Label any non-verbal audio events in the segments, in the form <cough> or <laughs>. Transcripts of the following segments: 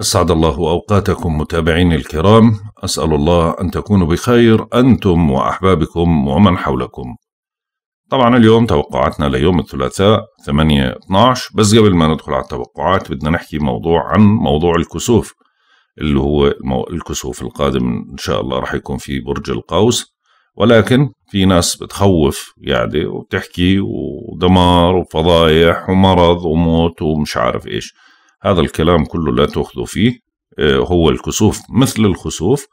أسعد الله أوقاتكم متابعيني الكرام أسأل الله أن تكونوا بخير أنتم وأحبابكم ومن حولكم طبعا اليوم توقعاتنا ليوم الثلاثاء 8-12 بس قبل ما ندخل على التوقعات بدنا نحكي موضوع عن موضوع الكسوف اللي هو الكسوف القادم إن شاء الله راح يكون في برج القوس ولكن في ناس بتخوف يعني وبتحكي ودمار وفضايح ومرض وموت ومش عارف إيش هذا الكلام كله لا تأخذوا فيه آه، هو الكسوف مثل الخسوف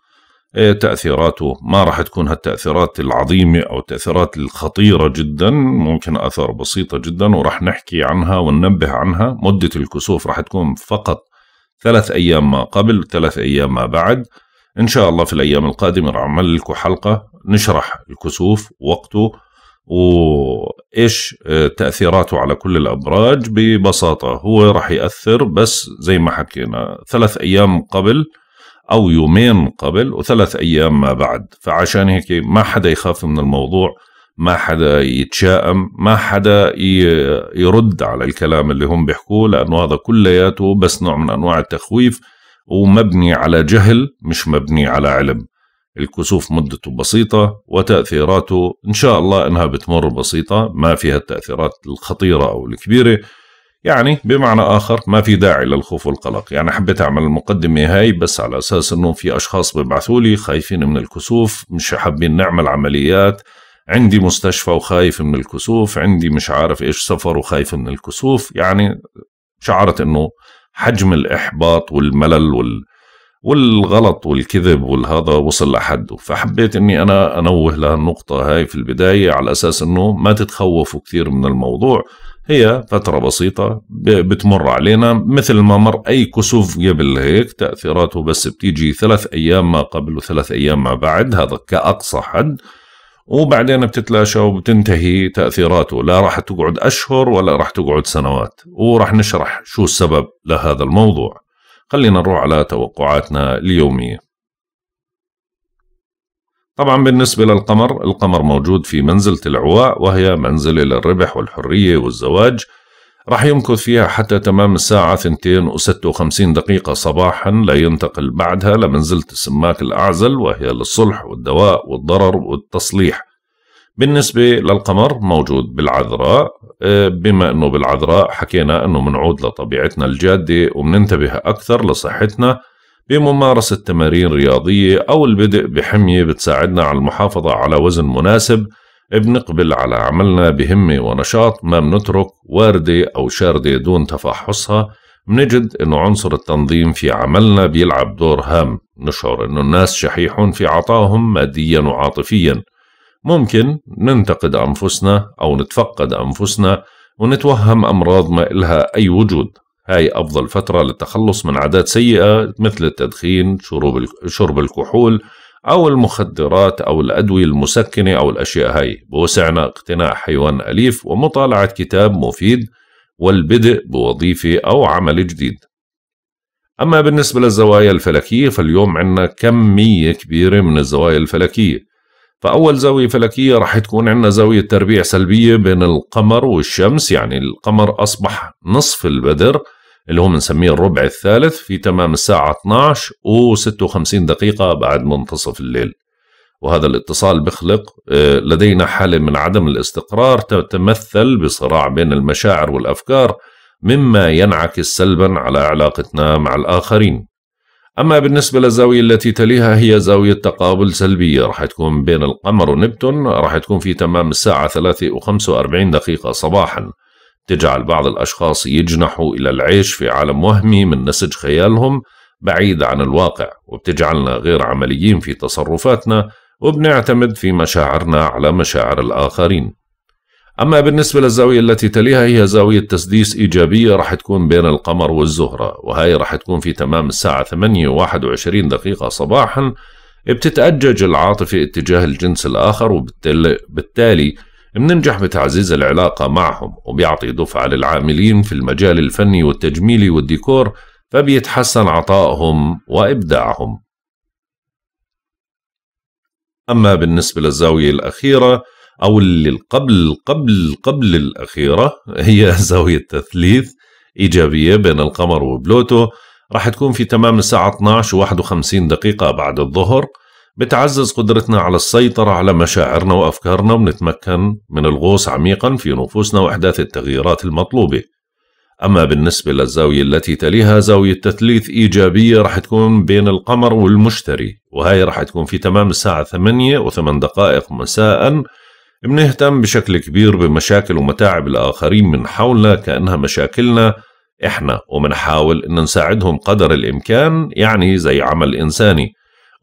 آه، تأثيراته ما راح تكون هالتأثيرات العظيمة أو التأثيرات الخطيرة جدا ممكن أثر بسيطة جدا وراح نحكي عنها وننبه عنها مدة الكسوف راح تكون فقط ثلاث أيام ما قبل ثلاث أيام ما بعد إن شاء الله في الأيام القادمة راح أعمل لكم حلقة نشرح الكسوف وقته وايش آه، تاثيراته على كل الابراج ببساطه هو راح ياثر بس زي ما حكينا ثلاث ايام قبل او يومين قبل وثلاث ايام ما بعد فعشان هيك ما حدا يخاف من الموضوع ما حدا يتشائم ما حدا يرد على الكلام اللي هم بيحكوه لانه هذا كلياته بس نوع من انواع التخويف ومبني على جهل مش مبني على علم الكسوف مدته بسيطة وتأثيراته إن شاء الله إنها بتمر بسيطة ما فيها التأثيرات الخطيرة أو الكبيرة يعني بمعنى آخر ما في داعي للخوف والقلق يعني حبيت أعمل المقدمة هاي بس على أساس أنه في أشخاص ببعثوا لي خايفين من الكسوف مش حابين نعمل عمليات عندي مستشفى وخايف من الكسوف عندي مش عارف إيش سفر وخايف من الكسوف يعني شعرت أنه حجم الإحباط والملل وال والغلط والكذب والهذا وصل لحده فحبيت اني انا انوه لهالنقطة هاي في البداية على اساس انه ما تتخوفوا كثير من الموضوع هي فترة بسيطة بتمر علينا مثل ما مر اي كسوف قبل هيك تأثيراته بس بتيجي ثلاث ايام ما قبل وثلاث ايام ما بعد هذا كأقصى حد وبعدين بتتلاشى وبتنتهي تأثيراته لا راح تقعد أشهر ولا راح تقعد سنوات وراح نشرح شو السبب لهذا الموضوع خلينا نروح على توقعاتنا اليومية طبعا بالنسبة للقمر القمر موجود في منزلة العواء وهي منزلة للربح والحرية والزواج راح يمكث فيها حتى تمام الساعة 2:56 دقيقة صباحا لينتقل بعدها لمنزلة السماك الأعزل وهي للصلح والدواء والضرر والتصليح بالنسبة للقمر موجود بالعذراء آه، بما أنه بالعذراء حكينا أنه منعود لطبيعتنا الجادة وبننتبه أكثر لصحتنا بممارسة تمارين رياضية أو البدء بحمية بتساعدنا على المحافظة على وزن مناسب بنقبل على عملنا بهمة ونشاط ما بنترك واردة أو شاردة دون تفحصها بنجد أنه عنصر التنظيم في عملنا بيلعب دور هام نشعر أنه الناس شحيحون في عطائهم ماديا وعاطفيا ممكن ننتقد أنفسنا أو نتفقد أنفسنا ونتوهم أمراض ما إلها أي وجود هاي أفضل فترة للتخلص من عادات سيئة مثل التدخين شرب, الكحول أو المخدرات أو الأدوية المسكنة أو الأشياء هاي بوسعنا اقتناء حيوان أليف ومطالعة كتاب مفيد والبدء بوظيفة أو عمل جديد أما بالنسبة للزوايا الفلكية فاليوم عندنا كمية كبيرة من الزوايا الفلكية فأول زاوية فلكية رح تكون عندنا زاوية تربيع سلبية بين القمر والشمس يعني القمر أصبح نصف البدر اللي هو بنسميه الربع الثالث في تمام الساعة 12 و56 دقيقة بعد منتصف الليل وهذا الاتصال بخلق آه، لدينا حالة من عدم الاستقرار تتمثل بصراع بين المشاعر والأفكار مما ينعكس سلبا على علاقتنا مع الآخرين أما بالنسبة للزاوية التي تليها هي زاوية تقابل سلبية راح تكون بين القمر ونبتون راح تكون في تمام الساعة 3 و45 دقيقة صباحا تجعل بعض الأشخاص يجنحوا إلى العيش في عالم وهمي من نسج خيالهم بعيد عن الواقع وبتجعلنا غير عمليين في تصرفاتنا وبنعتمد في مشاعرنا على مشاعر الآخرين أما بالنسبة للزاوية التي تليها هي زاوية تسديس إيجابية راح تكون بين القمر والزهرة وهي راح تكون في تمام الساعة 8 و21 دقيقة صباحا بتتأجج العاطفة اتجاه الجنس الآخر وبالتالي مننجح بتعزيز العلاقة معهم وبيعطي دفعة للعاملين في المجال الفني والتجميلي والديكور فبيتحسن عطائهم وإبداعهم أما بالنسبة للزاوية الأخيرة او اللي قبل قبل قبل الاخيره هي <laughs> زاويه تثليث ايجابيه بين القمر وبلوتو راح تكون في تمام الساعه 12 و51 دقيقه بعد الظهر بتعزز قدرتنا على السيطرة على مشاعرنا وأفكارنا ونتمكن من الغوص عميقا في نفوسنا وإحداث التغييرات المطلوبة أما بالنسبة للزاوية التي تليها زاوية تثليث إيجابية راح تكون بين القمر والمشتري وهي راح تكون في تمام الساعة 8 و8 دقائق مساء بنهتم بشكل كبير بمشاكل ومتاعب الآخرين من حولنا كأنها مشاكلنا إحنا ومنحاول إن نساعدهم قدر الإمكان يعني زي عمل إنساني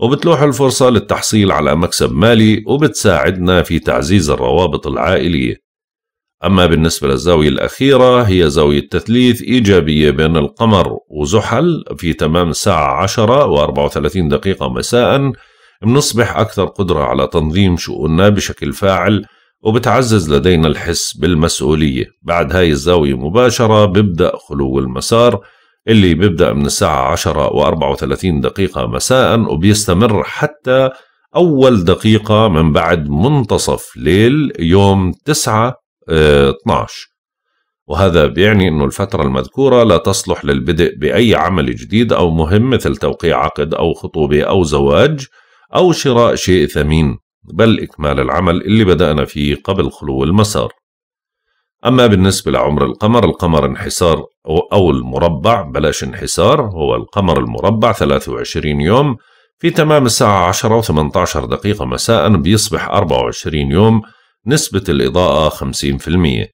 وبتلوح الفرصة للتحصيل على مكسب مالي وبتساعدنا في تعزيز الروابط العائلية أما بالنسبة للزاوية الأخيرة هي زاوية تثليث إيجابية بين القمر وزحل في تمام الساعة 10 و34 دقيقة مساءً بنصبح أكثر قدرة على تنظيم شؤوننا بشكل فاعل وبتعزز لدينا الحس بالمسؤولية بعد هاي الزاوية مباشرة ببدأ خلو المسار اللي بيبدأ من الساعة 10 و34 دقيقة مساء وبيستمر حتى أول دقيقة من بعد منتصف ليل يوم 9 اه 12 وهذا بيعني أن الفترة المذكورة لا تصلح للبدء بأي عمل جديد أو مهم مثل توقيع عقد أو خطوبة أو زواج أو شراء شيء ثمين بل إكمال العمل اللي بدأنا فيه قبل خلو المسار أما بالنسبة لعمر القمر القمر انحسار أو المربع بلاش انحسار هو القمر المربع 23 يوم في تمام الساعة 10 و 18 دقيقة مساء بيصبح 24 يوم نسبة الإضاءة 50%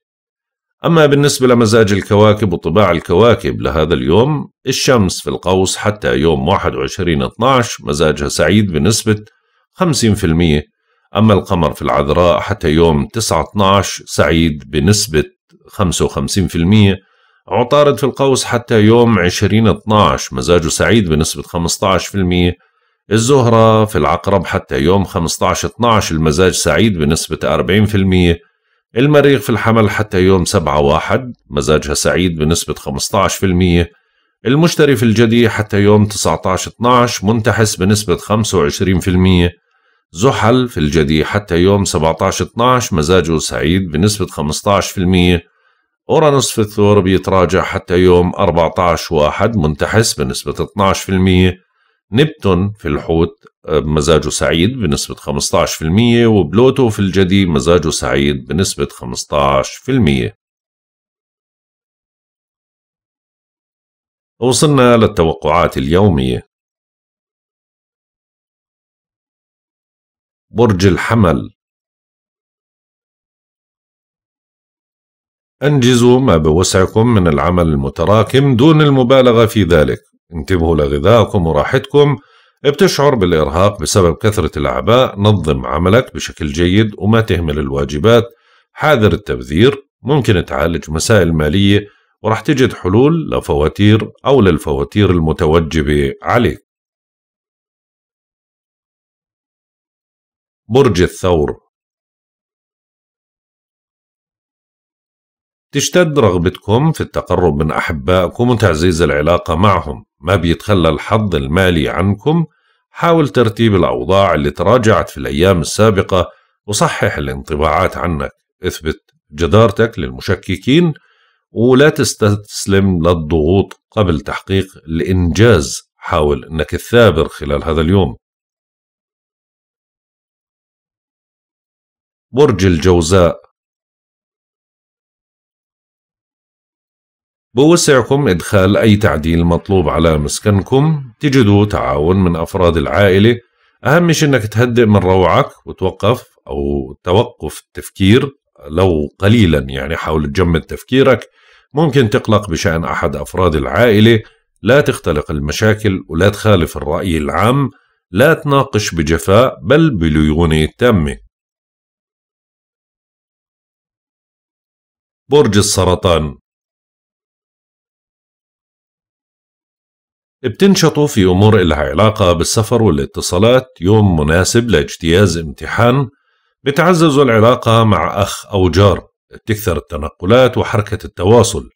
أما بالنسبة لمزاج الكواكب وطباع الكواكب لهذا اليوم الشمس في القوس حتى يوم 21/12 مزاجها سعيد بنسبة 50% أما القمر في العذراء حتى يوم 9/12 سعيد بنسبة 55% عطارد في القوس حتى يوم 20/12 مزاجه سعيد بنسبة 15% الزهرة في العقرب حتى يوم 15/12 المزاج سعيد بنسبة 40% المريخ في الحمل حتى يوم 7 واحد مزاجها سعيد بنسبة 15% المشتري في الجدي حتى يوم 19 12 منتحس بنسبة 25% زحل في الجدي حتى يوم 17 12 مزاجه سعيد بنسبة 15% أورانوس في الثور بيتراجع حتى يوم 14 واحد منتحس بنسبة 12% نبتون في الحوت آه، مزاجه سعيد بنسبة 15% وبلوتو في الجدي مزاجه سعيد بنسبة 15% وصلنا للتوقعات اليومية برج الحمل أنجزوا ما بوسعكم من العمل المتراكم دون المبالغة في ذلك انتبهوا لغذائكم وراحتكم بتشعر بالإرهاق بسبب كثرة الأعباء نظم عملك بشكل جيد وما تهمل الواجبات حاذر التبذير ممكن تعالج مسائل مالية ورح تجد حلول لفواتير أو للفواتير المتوجبة عليك برج الثور تشتد رغبتكم في التقرب من أحبائكم وتعزيز العلاقة معهم ما بيتخلى الحظ المالي عنكم حاول ترتيب الأوضاع اللي تراجعت في الأيام السابقة وصحح الانطباعات عنك اثبت جدارتك للمشككين ولا تستسلم للضغوط قبل تحقيق الإنجاز حاول أنك الثابر خلال هذا اليوم برج الجوزاء بوسعكم إدخال أي تعديل مطلوب على مسكنكم تجدوا تعاون من أفراد العائلة أهم شيء أنك تهدئ من روعك وتوقف أو توقف التفكير لو قليلا يعني حاول تجمد تفكيرك ممكن تقلق بشأن أحد أفراد العائلة لا تختلق المشاكل ولا تخالف الرأي العام لا تناقش بجفاء بل بليونة تامة برج السرطان بتنشطوا في أمور إلها علاقة بالسفر والاتصالات يوم مناسب لاجتياز امتحان بتعززوا العلاقة مع أخ أو جار بتكثر التنقلات وحركة التواصل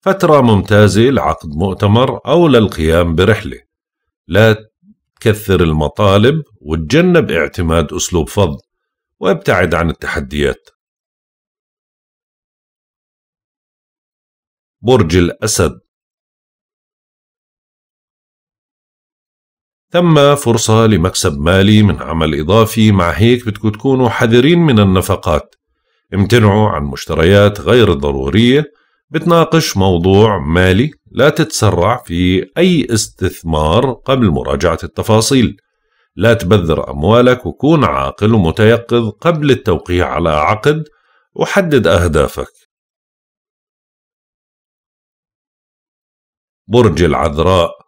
فترة ممتازة لعقد مؤتمر أو للقيام برحلة لا تكثر المطالب وتجنب اعتماد أسلوب فض وابتعد عن التحديات برج الأسد ثم فرصة لمكسب مالي من عمل إضافي مع هيك بدكم تكونوا حذرين من النفقات امتنعوا عن مشتريات غير ضرورية بتناقش موضوع مالي لا تتسرع في أي استثمار قبل مراجعة التفاصيل لا تبذر أموالك وكون عاقل ومتيقظ قبل التوقيع على عقد وحدد أهدافك برج العذراء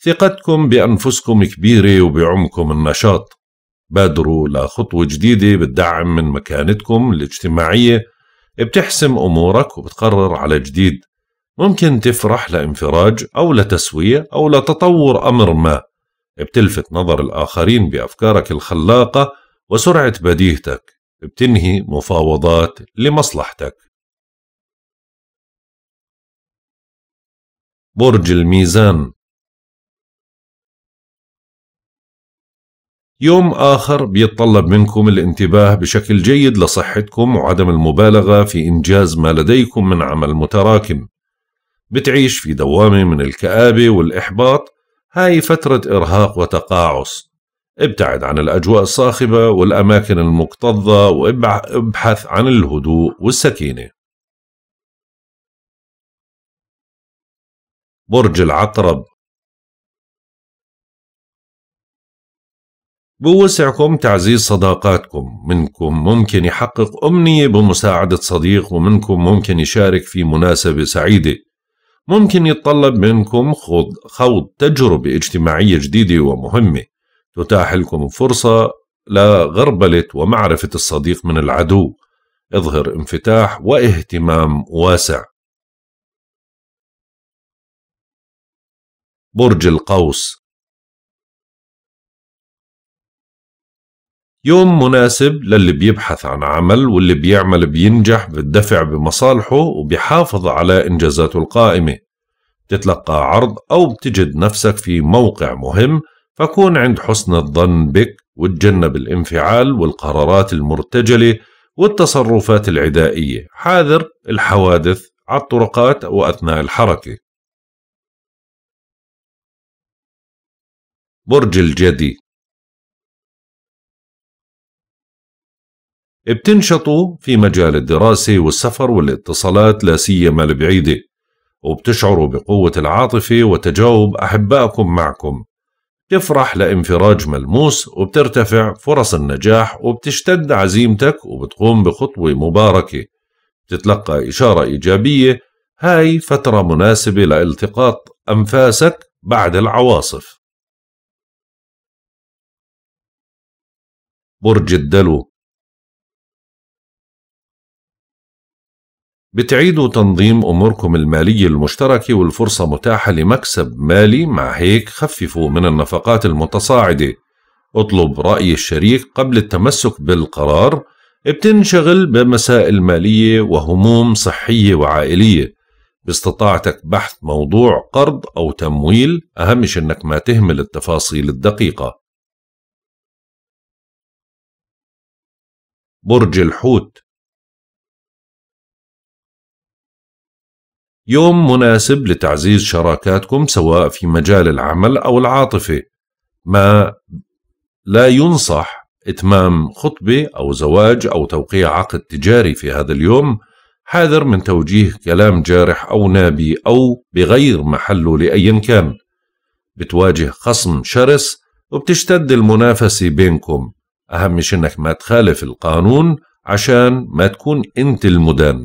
ثقتكم بأنفسكم كبيرة وبعمكم النشاط بادروا لخطوة جديدة بتدعم من مكانتكم الاجتماعية بتحسم أمورك وبتقرر على جديد ممكن تفرح لانفراج أو لتسوية أو لتطور أمر ما بتلفت نظر الآخرين بأفكارك الخلاقة وسرعة بديهتك بتنهي مفاوضات لمصلحتك برج الميزان يوم آخر بيتطلب منكم الانتباه بشكل جيد لصحتكم وعدم المبالغة في إنجاز ما لديكم من عمل متراكم بتعيش في دوامة من الكآبة والإحباط هاي فترة إرهاق وتقاعس ابتعد عن الأجواء الصاخبة والأماكن المكتظة وابحث عن الهدوء والسكينة برج العقرب بوسعكم تعزيز صداقاتكم منكم ممكن يحقق أمنية بمساعدة صديق ومنكم ممكن يشارك في مناسبة سعيدة ممكن يتطلب منكم خوض تجربة اجتماعية جديدة ومهمة تتاح لكم فرصة لغربلة ومعرفة الصديق من العدو اظهر انفتاح واهتمام واسع برج القوس يوم مناسب للي بيبحث عن عمل واللي بيعمل بينجح بالدفع بمصالحه وبيحافظ على إنجازاته القائمة تتلقى عرض أو بتجد نفسك في موقع مهم فكون عند حسن الظن بك وتجنب الانفعال والقرارات المرتجلة والتصرفات العدائية حاذر الحوادث على الطرقات وأثناء الحركة برج الجدي بتنشطوا في مجال الدراسة والسفر والاتصالات لا سيما البعيدة وبتشعروا بقوة العاطفة وتجاوب أحبائكم معكم تفرح لانفراج ملموس وبترتفع فرص النجاح وبتشتد عزيمتك وبتقوم بخطوة مباركة بتتلقى إشارة إيجابية هاي فترة مناسبة لالتقاط أنفاسك بعد العواصف برج الدلو بتعيدوا تنظيم أموركم المالية المشتركة والفرصة متاحة لمكسب مالي مع هيك خففوا من النفقات المتصاعدة اطلب رأي الشريك قبل التمسك بالقرار بتنشغل بمسائل مالية وهموم صحية وعائلية باستطاعتك بحث موضوع قرض أو تمويل أهمش أنك ما تهمل التفاصيل الدقيقة برج الحوت يوم مناسب لتعزيز شراكاتكم سواء في مجال العمل أو العاطفة ما لا ينصح إتمام خطبة أو زواج أو توقيع عقد تجاري في هذا اليوم حاذر من توجيه كلام جارح أو نابي أو بغير محله لأي كان بتواجه خصم شرس وبتشتد المنافسة بينكم أهم شي إنك ما تخالف القانون عشان ما تكون أنت المدان